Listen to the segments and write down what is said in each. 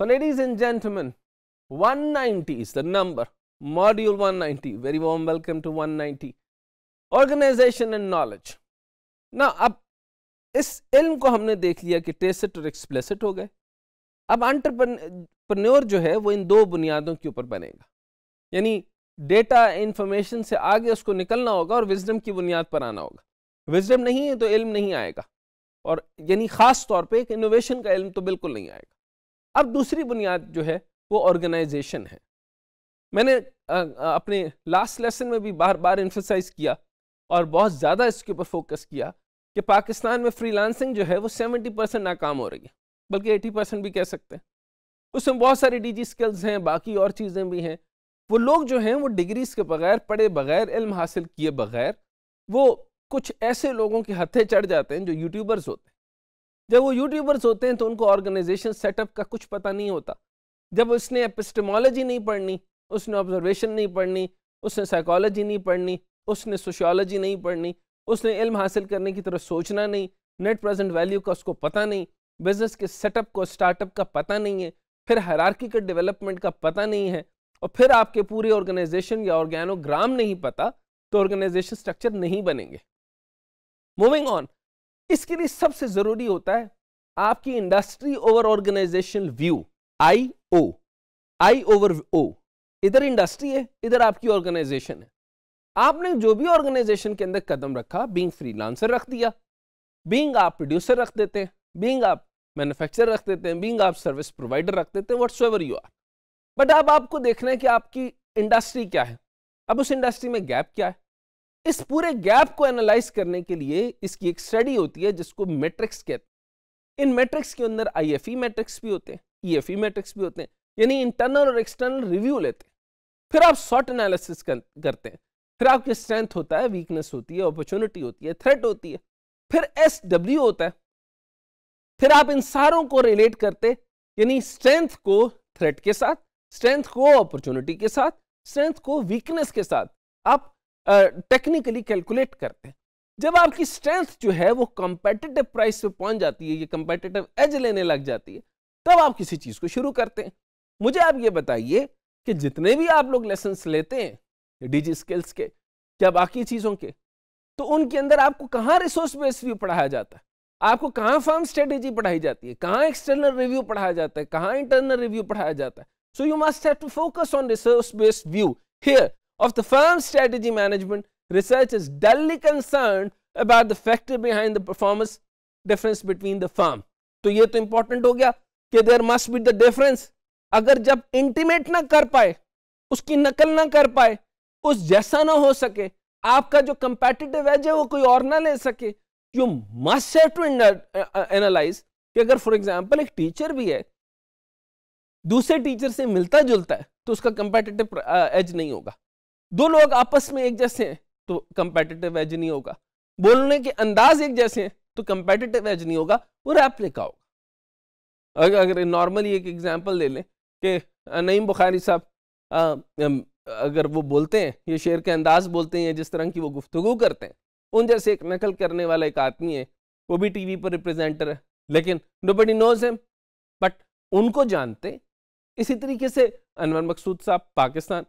So, ladies and gentlemen, 190 is the number, module 190, very warm welcome to 190, organization and knowledge. Now, अब इस इल्म को हमने देख लिया कि टेसिट और एक्सप्लेसिट हो गए अब अंटरप्रन्योर जो है वो इन दो बुनियादों के ऊपर बनेगा यानी डेटा इंफॉर्मेशन से आगे उसको निकलना होगा और विजडम की बुनियाद पर आना होगा विजडम नहीं है तो इल्म नहीं आएगा और यानी ख़ास तौर पे एक इनोवेशन का इल्म तो बिल्कुल नहीं आएगा अब दूसरी बुनियाद जो है वो ऑर्गेनाइजेशन है मैंने अपने लास्ट लेसन में भी बार बार इन्फोसाइज किया और बहुत ज़्यादा इसके ऊपर फोकस किया कि पाकिस्तान में फ्रीलांसिंग जो है वो 70 परसेंट नाकाम हो रही है बल्कि 80 परसेंट भी कह सकते हैं उसमें बहुत सारी डीजी स्किल्स हैं बाकी और चीज़ें भी हैं वो लोग जो हैं वो डिग्रीज के बगैर पढ़े बगैर इल्म हासिल किए बगैर वो कुछ ऐसे लोगों के हथे चढ़ जाते हैं जो यूट्यूबर्स होते हैं जब वो यूट्यूबर्स होते हैं तो उनको ऑर्गेनाइजेशन सेटअप का कुछ पता नहीं होता जब उसने एपिस्टमोलॉजी नहीं पढ़नी उसने ऑब्जर्वेशन नहीं पढ़नी उसने साइकोलॉजी नहीं पढ़नी उसने सोशियोलॉजी नहीं पढ़नी उसने इल्म हासिल करने की तरफ सोचना नहीं नेट प्रेजेंट वैल्यू का उसको पता नहीं बिज़नेस के सेटअप को स्टार्टअप का पता नहीं है फिर हरारकी के डेवलपमेंट का पता नहीं है और फिर आपके पूरे ऑर्गेनाइजेशन या ऑर्गेनोग्राम नहीं पता तो ऑर्गेनाइजेशन स्ट्रक्चर नहीं बनेंगे मूविंग ऑन इसके लिए सबसे जरूरी होता है आपकी industry over organisation view I O I over O इधर इंडस्ट्री है इधर आपकी ऑर्गेनाइजेशन है आपने जो भी ऑर्गेनाइजेशन के अंदर कदम रखा बींग फ्रीलांसर रख दिया बींग आप प्रोड्यूसर रख देते हैं बींग आप मैन्युफैक्चर रख देते हैं बींग आप सर्विस प्रोवाइडर रख देते हैं what's ever you are but अब आपको देखना है कि आपकी इंडस्ट्री क्या है अब उस इंडस्ट्री में गैप क्या है इस पूरे गैप को एनालाइज करने के लिए इसकी एक स्टडी होती है जिसको मैट्रिक्स कहते हैं इन मैट्रिक्स के अंदर आईएफई e मैट्रिक्स भी होते हैं ईएफई e e मैट्रिक्स भी होते हैं यानी इंटरनल और एक्सटर्नल रिव्यू लेते हैं फिर आप शॉर्ट एनालिसिस करते हैं फिर आपकी स्ट्रेंथ होता है वीकनेस होती है अपॉर्चुनिटी होती है थ्रेट होती है फिर एस डब्ल्यू होता है फिर आप इन सारों को रिलेट करते यानी स्ट्रेंथ को थ्रेट के साथ स्ट्रेंथ को अपॉर्चुनिटी के साथ स्ट्रेंथ को वीकनेस के साथ आप टेक्निकली कैलकुलेट करते हैं जब आपकी स्ट्रेंथ जो है वो कंपेटेटिव प्राइस पे पहुंच जाती है ये कंपेटेटिव एज लेने लग जाती है तब आप किसी चीज़ को शुरू करते हैं मुझे आप ये बताइए कि जितने भी आप लोग लेसन लेते हैं डीजी स्किल्स के या बाकी चीज़ों के तो उनके अंदर आपको कहाँ रिसोर्स बेस्ड व्यू पढ़ाया जाता है आपको कहाँ फार्म स्ट्रेटेजी पढ़ाई जाती है कहाँ एक्सटर्नल रिव्यू पढ़ाया जाता है कहाँ इंटरनल रिव्यू पढ़ाया जाता है so you must have to focus on resource based view here of the firm's strategy management, research is dully concerned about the factor behind the performance difference between the firm. तो ये तो important हो गया कि there must be the difference. अगर जब intimate ना कर पाए उसकी नकल ना कर पाए उस जैसा ना हो सके आपका जो कंपेटिटिव एज है वो कोई और ना ले सके you must have to analyse कि अगर फॉर एग्जांपल एक टीचर भी है दूसरे टीचर से मिलता जुलता है तो उसका कंपेटिटिव एज नहीं होगा दो लोग आपस में एक जैसे हैं तो कंपेटेटिव एज नहीं होगा बोलने के अंदाज एक जैसे हैं तो कंपेटेटिव एज नहीं होगा वो रेप्लिका होगा अगर अगर नॉर्मली एक एग्जांपल ले लें कि नईम बुखारी साहब अगर वो बोलते हैं ये शेर के अंदाज बोलते हैं जिस तरह की वो गुफ्तु करते हैं उन जैसे एक नकल करने वाला एक आदमी है वो भी वी पर रिप्रेजेंटर है लेकिन नो बडी नोज है बट उनको जानते इसी तरीके से अनवर मकसूद साहब पाकिस्तान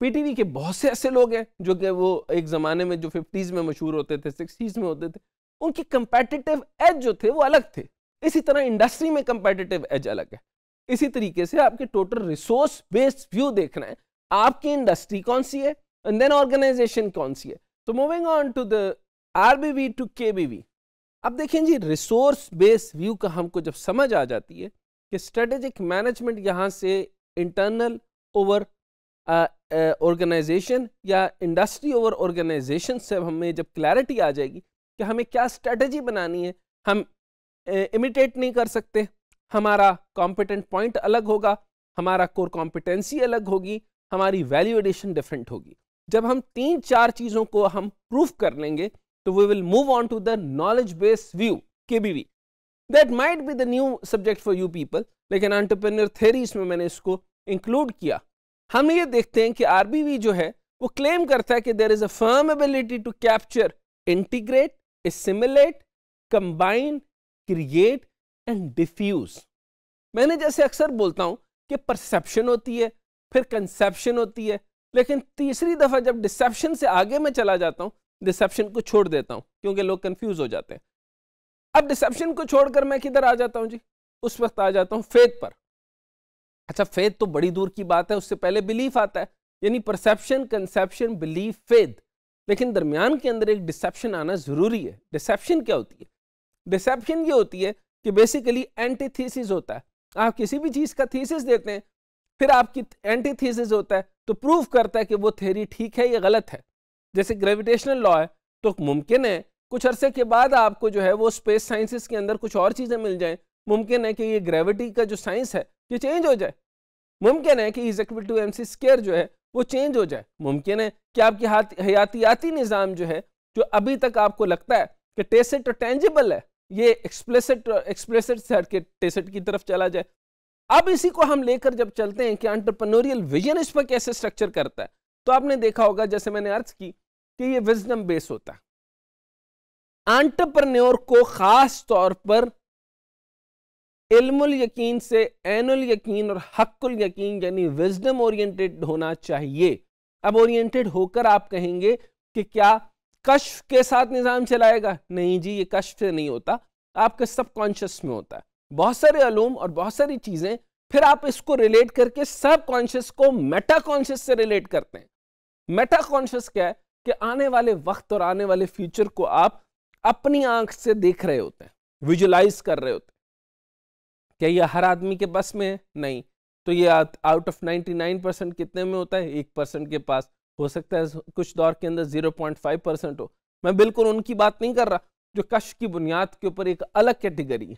पीटीवी के बहुत से ऐसे लोग हैं जो कि वो एक ज़माने में जो फिफ्टीज़ में मशहूर होते थे सिक्सटीज़ में होते थे उनके कंपेटिटिव एज जो थे वो अलग थे इसी तरह इंडस्ट्री में कंपेटिटिव एज अलग है इसी तरीके से आपके टोटल रिसोर्स बेस्ड व्यू देखना है आपकी इंडस्ट्री कौन सी है एंड देन ऑर्गेनाइजेशन कौन सी है तो moving on to the R two K अब देखें जी रिसोर्स बेस्ड व्यू का हमको जब समझ आ जाती है कि स्ट्रेटेजिक मैनेजमेंट यहाँ से इंटरनल ओवर ऑर्गेनाइजेशन या इंडस्ट्री ओवर ऑर्गेनाइजेशन से हमें जब क्लैरिटी आ जाएगी कि हमें क्या स्ट्रेटजी बनानी है हम इमिटेट नहीं कर सकते हमारा कॉम्पिटेंट पॉइंट अलग होगा हमारा कोर कॉम्पिटेंसी अलग होगी हमारी वैल्यू एडिशन डिफरेंट होगी जब हम तीन चार चीज़ों को हम प्रूफ कर लेंगे तो we will move on to the knowledge base view K B V that might be the new subject for you people लेकिन एंटरप्रेन्योर थेरी इसमें मैंने इसको इंक्लूड किया हम ये देखते हैं कि आरबीवी जो है वो क्लेम करता है कि there is a firm ability to capture integrate assimilate combine create and diffuse मैंने जैसे अक्सर बोलता हूं कि परसेप्शन होती है फिर कंसेप्शन होती है लेकिन तीसरी दफ़ा जब डिसेप्शन से आगे मैं चला जाता हूँ डिसेप्शन को छोड़ देता हूं क्योंकि लोग कंफ्यूज हो जाते हैं अब डिसेप्शन को छोड़कर मैं किधर आ जाता हूँ जी उस वक्त आ जाता हूँ फेथ पर अच्छा फेथ तो बड़ी दूर की बात है उससे पहले बिलीफ आता है यानी परसेप्शन कंसेप्शन बिलीफ फेथ लेकिन दरमियान के अंदर एक डिसेप्शन आना ज़रूरी है डिसेप्शन क्या होती है डिसेप्शन ये होती है कि बेसिकली एंटी थीसिस होता है आप किसी भी चीज़ का थीसिस देते हैं फिर आपकी एंटी थीसिस होता है तो प्रूव करता है कि वो थेरी ठीक है या गलत है जैसे ग्रेविटेशनल लॉ है तो मुमकिन है कुछ अरसे के बाद आपको जो है वो स्पेस साइंसिस के अंदर कुछ और चीज़ें मिल जाए मुमकिन है कि ये ग्रेविटी का जो साइंस है ये चेंज हो जाए मुमकिन है कि is equal to M C square जो है वो चेंज हो जाए मुमकिन है कि आपकी हयातियाती निज़ाम जो है जो अभी तक आपको लगता है कि टेसिट टेंजिबल है ये एक्सप्लेसिट एक्सप्लेसिट से के टेसिट की तरफ चला जाए अब इसी को हम लेकर जब चलते हैं कि एंटरप्रनोरियल विजन इस पर कैसे स्ट्रक्चर करता है तो आपने देखा होगा जैसे मैंने अर्ज की कि ये विजडम बेस होता है एंटरप्रन्योर को खास तौर पर इल्मुल यकीन से एनुल यकीन और हक्कुल यकीन यानी विजडम ओरिएंटेड होना चाहिए अब ओरिएंटेड होकर आप कहेंगे कि क्या कश्फ के साथ निज़ाम चलाएगा नहीं जी ये कश्फ से नहीं होता आपके सबकॉन्शियस में होता है बहुत सारे अलूम और बहुत सारी चीज़ें फिर आप इसको रिलेट करके सब कॉन्शियस को मेटा कॉन्शियस से रिलेट करते हैं मेटा कॉन्शियस क्या है कि आने वाले वक्त और आने वाले फ्यूचर को आप अपनी आंख से देख रहे होते हैं विजुलाइज कर रहे होते हैं क्या ये हर आदमी के बस में है नहीं तो ये आउट ऑफ 99 परसेंट कितने में होता है एक परसेंट के पास हो सकता है कुछ दौर के अंदर 0.5 परसेंट हो मैं बिल्कुल उनकी बात नहीं कर रहा जो कश की बुनियाद के ऊपर एक अलग कैटेगरी है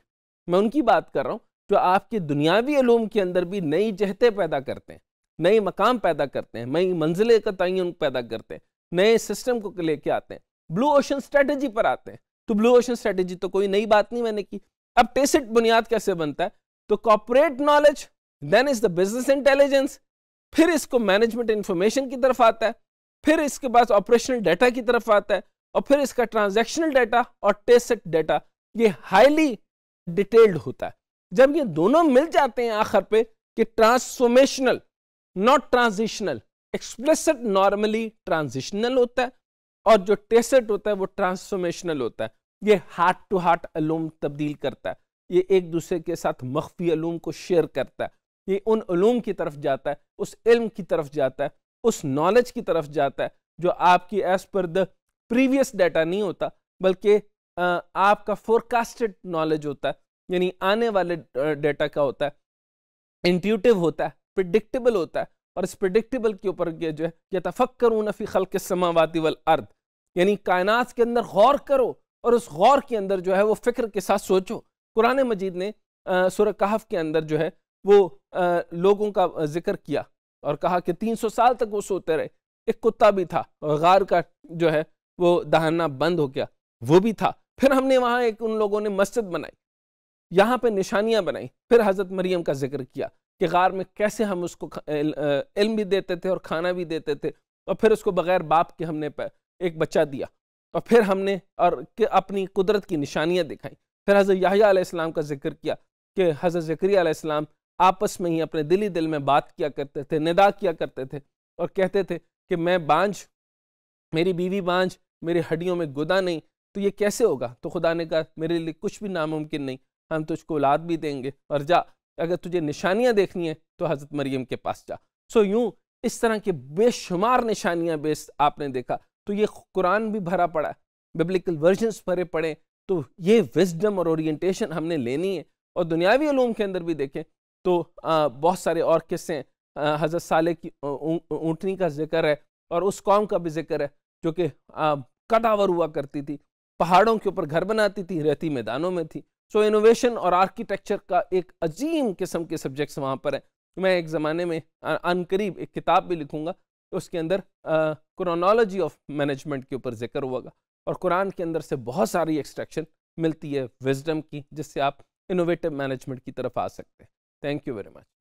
मैं उनकी बात कर रहा हूँ जो आपके दुनियावी आलूम के अंदर भी नई जहतें पैदा करते हैं नए मकाम पैदा करते हैं नई मंजिले का तयन पैदा करते हैं नए सिस्टम को लेके आते हैं ब्लू ओशन स्ट्रेटजी पर आते हैं तो ब्लू ओशन स्ट्रेटजी तो कोई नई बात नहीं मैंने की अब टेसिट बुनियाद कैसे बनता है तो corporate knowledge then is the business intelligence फिर इसको मैनेजमेंट इंफॉर्मेशन की तरफ आता है फिर इसके पास ऑपरेशनल डाटा की तरफ आता है और फिर इसका ट्रांजेक्शनल डाटा और टेसिट डाटा ये हाईली डिटेल्ड होता है जब ये दोनों मिल जाते हैं आखिर पे कि transformational not transitional explicit normally transitional होता है और जो टेसेट होता है वो ट्रांसफॉर्मेशनल होता है ये हार्ट टू हार्ट अलूम तब्दील करता है ये एक दूसरे के साथ मख्फी अलूम को शेयर करता है ये उन अलूम की तरफ जाता है उस इल्म की तरफ जाता है उस नॉलेज की तरफ जाता है जो आपकी as per the previous data नहीं होता बल्कि आपका फोरकास्टेड नॉलेज होता है यानी आने वाले डाटा का होता है इंट्यूटिव होता है प्रडिक्टेबल होता है और इस प्रडिक्टेबल के ऊपर जो है यह तफक्कर नफ़ी खल के समावती वल अर्द यानी कायनात के अंदर गौर करो और उस गौर के अंदर जो है वो फ़िक्र के साथ सोचो कुरान मजीद ने सुर कहफ के अंदर जो है वो आ, लोगों का जिक्र किया और कहा कि 300 साल तक वो सोते रहे एक कुत्ता भी था और गार का जो है वो दहाना बंद हो गया वो भी था फिर हमने वहाँ एक उन लोगों ने मस्जिद बनाई यहाँ पे निशानियाँ बनाई फिर हज़रत मरियम का जिक्र किया कि गार में कैसे हम उसको इल्म भी देते थे और खाना भी देते थे और फिर उसको बग़ैर बाप के हमने एक बच्चा दिया और फिर हमने और अपनी कुदरत की निशानियाँ दिखाई फिर हज़रत याहिया का जिक्र किया कि हज़रत ज़क्रिया आपस में ही अपने दिली दिल में बात किया करते थे निदा किया करते थे और कहते थे कि मैं बांझ मेरी बीवी बांझ मेरी हड्डियों में गुदा नहीं तो ये कैसे होगा तो खुदा ने कहा मेरे लिए कुछ भी नामुमकिन नहीं हम तुझको औलाद भी देंगे और जा अगर तुझे निशानियाँ देखनी हैं तो हज़रत मरियम के पास जा सो यूँ इस तरह के बेशुमार निशानियाँ बेस आपने देखा तो ये कुरान भी भरा पड़ा है बिब्लिकल वर्जन्स भरे पड़े तो ये विजडम और ओरिएंटेशन हमने लेनी है और दुनियावी ूम के अंदर भी देखें तो आ, बहुत सारे और किस्से हज़रत साले की ऊँटनी का जिक्र है और उस कौम का भी जिक्र है जो कि कदावर हुआ करती थी पहाड़ों के ऊपर घर बनाती थी रहती मैदानों में थी सो इनोवेशन और आर्किटेक्चर का एक अजीम किस्म के सब्जेक्ट्स वहाँ पर हैं मैं एक ज़माने में अनकरीब एक किताब भी लिखूँगा तो उसके अंदर क्रोनोलॉजी ऑफ मैनेजमेंट के ऊपर जिक्र होगा और कुरान के अंदर से बहुत सारी एक्सट्रैक्शन मिलती है विजडम की जिससे आप इनोवेटिव मैनेजमेंट की तरफ आ सकते हैं थैंक यू वेरी मच